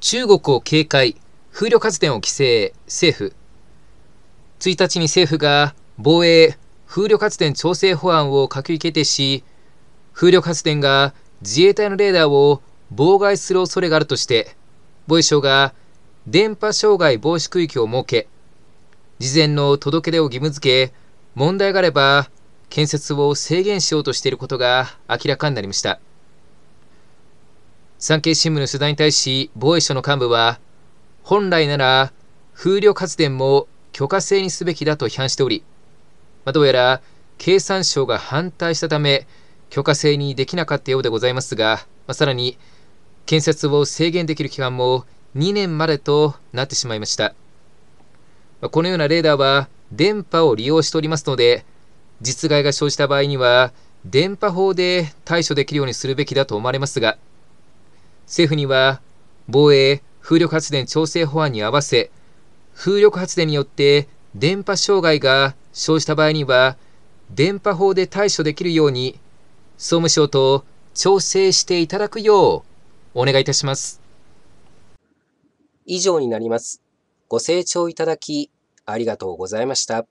中国を警戒、風力発電を規制、政府。1日に政府が防衛、風力発電調整法案を閣議決定し、風力発電が自衛隊のレーダーを妨害する恐れがあるとして、防衛省が電波障害防止区域を設け、事前の届け出を義務付け、問題があれば建設を制限しようとしていることが明らかになりました。産経新聞の取材に対し防衛省の幹部は本来なら風力発電も許可制にすべきだと批判しており、まあ、どうやら経産省が反対したため許可制にできなかったようでございますが、まあ、さらに建設を制限できる期間も2年までとなってしまいました、まあ、このようなレーダーは電波を利用しておりますので実害が生じた場合には電波法で対処できるようにするべきだと思われますが政府には防衛風力発電調整法案に合わせ風力発電によって電波障害が生じた場合には電波法で対処できるように総務省と調整していただくようお願いいたします以上になりますご清聴いただきありがとうございました